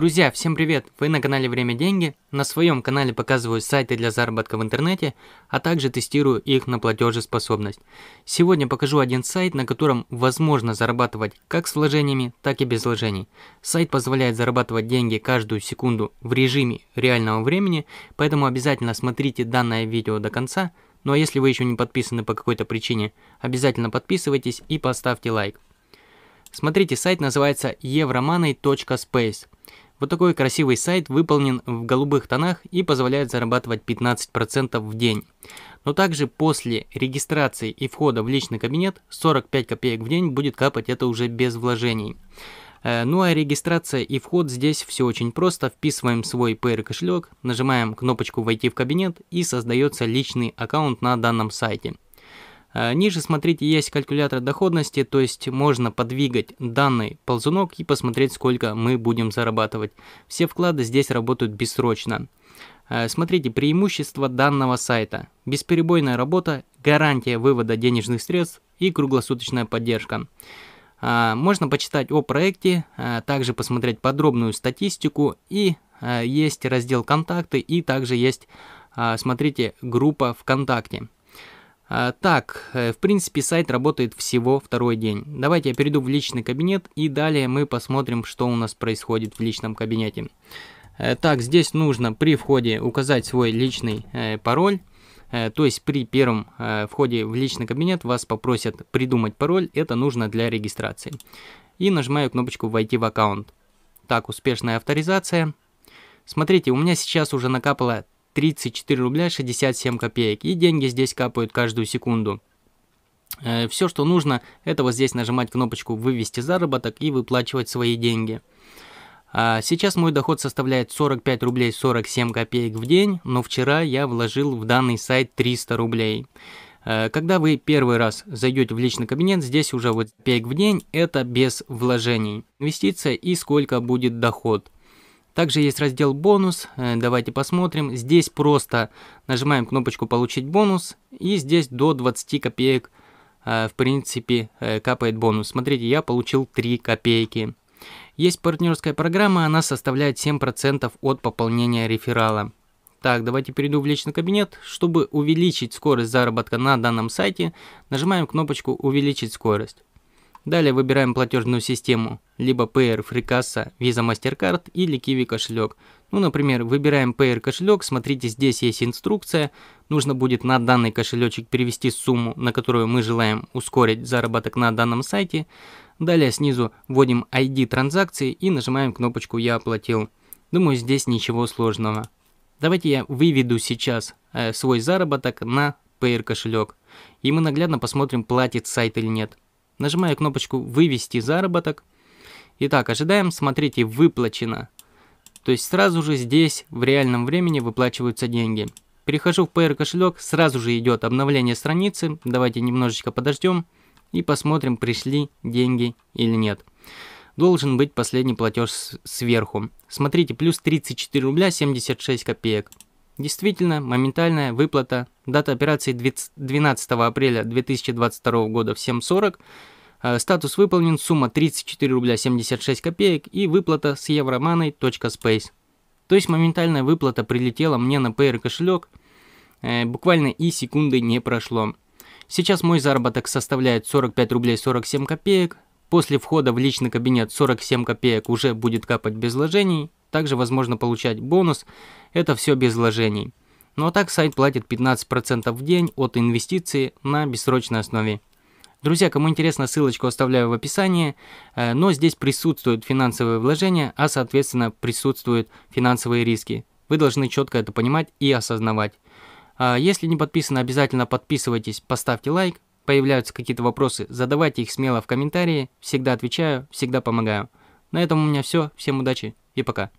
Друзья, всем привет! Вы на канале Время Деньги. На своем канале показываю сайты для заработка в интернете, а также тестирую их на платежеспособность. Сегодня покажу один сайт, на котором возможно зарабатывать как с вложениями, так и без вложений. Сайт позволяет зарабатывать деньги каждую секунду в режиме реального времени, поэтому обязательно смотрите данное видео до конца. Ну а если вы еще не подписаны по какой-то причине, обязательно подписывайтесь и поставьте лайк. Смотрите, сайт называется euromoney.space. Вот такой красивый сайт выполнен в голубых тонах и позволяет зарабатывать 15% в день. Но также после регистрации и входа в личный кабинет 45 копеек в день будет капать это уже без вложений. Э, ну а регистрация и вход здесь все очень просто. Вписываем свой PR кошелек, нажимаем кнопочку «Войти в кабинет» и создается личный аккаунт на данном сайте. Э, ниже, смотрите, есть калькулятор доходности, то есть можно подвигать данный ползунок и посмотреть, сколько мы будем зарабатывать. Все вклады здесь работают бессрочно. Э, смотрите, преимущество данного сайта. Бесперебойная работа, гарантия вывода денежных средств и круглосуточная поддержка. Э, можно почитать о проекте, также посмотреть подробную статистику и есть раздел «Контакты» и также есть, смотрите, группа ВКонтакте. А, так, э, в принципе, сайт работает всего второй день. Давайте я перейду в личный кабинет и далее мы посмотрим, что у нас происходит в личном кабинете. Э, так, здесь нужно при входе указать свой личный э, пароль. то есть при первом входе в личный кабинет вас попросят придумать пароль. Это нужно для регистрации. И нажимаю кнопочку «Войти в аккаунт». Так, успешная авторизация. Смотрите, у меня сейчас уже накапало 34 рубля 67 копеек. И деньги здесь капают каждую секунду. Э, Все, что нужно, это вот здесь нажимать кнопочку «Вывести заработок» и выплачивать свои деньги. А сейчас мой доход составляет 45 рублей 47 копеек в день, но вчера я вложил в данный сайт 300 рублей. Э, когда вы первый раз зайдете в личный кабинет, здесь уже вот копеек в день, это без вложений. Инвестиция и сколько будет доход – также есть раздел «Бонус». Э, давайте посмотрим. Здесь просто нажимаем кнопочку «Получить бонус». И здесь до 20 копеек, э, в принципе, э, капает бонус. Смотрите, я получил 3 копейки. Есть партнерская программа, она составляет 7% от пополнения реферала. Так, давайте перейду в личный кабинет. Чтобы увеличить скорость заработка на данном сайте, нажимаем кнопочку «Увеличить скорость». Далее выбираем платежную систему, либо Payer, Fricassa, Visa MasterCard или Kiwi кошелек. Ну, например, выбираем Payer кошелек, смотрите, здесь есть инструкция. Нужно будет на данный кошелечек перевести сумму, на которую мы желаем ускорить заработок на данном сайте. Далее снизу вводим ID транзакции и нажимаем кнопочку «Я оплатил». Думаю, здесь ничего сложного. Давайте я выведу сейчас э, свой заработок на Payer кошелек. И мы наглядно посмотрим, платит сайт или нет. Нажимаю кнопочку «Вывести заработок». Итак, ожидаем, смотрите, выплачено. То есть сразу же здесь в реальном времени выплачиваются деньги. Перехожу в PR кошелек, сразу же идет обновление страницы. Давайте немножечко подождем и посмотрим, пришли деньги или нет. Должен быть последний платеж сверху. Смотрите, плюс 34 рубля 76 копеек. Действительно, моментальная выплата, дата операции 12 апреля 2022 года в 7.40, э, статус выполнен, сумма 34 рубля 76 копеек и выплата с euromoney.space. То есть моментальная выплата прилетела мне на Payer кошелек, э, буквально и секунды не прошло. Сейчас мой заработок составляет 45 рублей 47 копеек, после входа в личный кабинет 47 копеек уже будет капать без вложений, также возможно получать бонус, это все без вложений. Ну а так сайт платит 15% в день от инвестиции на бессрочной основе. Друзья, кому интересно, ссылочку оставляю в описании, э, но здесь присутствуют финансовые вложения, а соответственно присутствуют финансовые риски. Вы должны четко это понимать и осознавать. А, если не подписаны, обязательно подписывайтесь, поставьте лайк. Появляются какие-то вопросы, задавайте их смело в комментарии. Всегда отвечаю, всегда помогаю. На этом у меня все. Всем удачи и пока.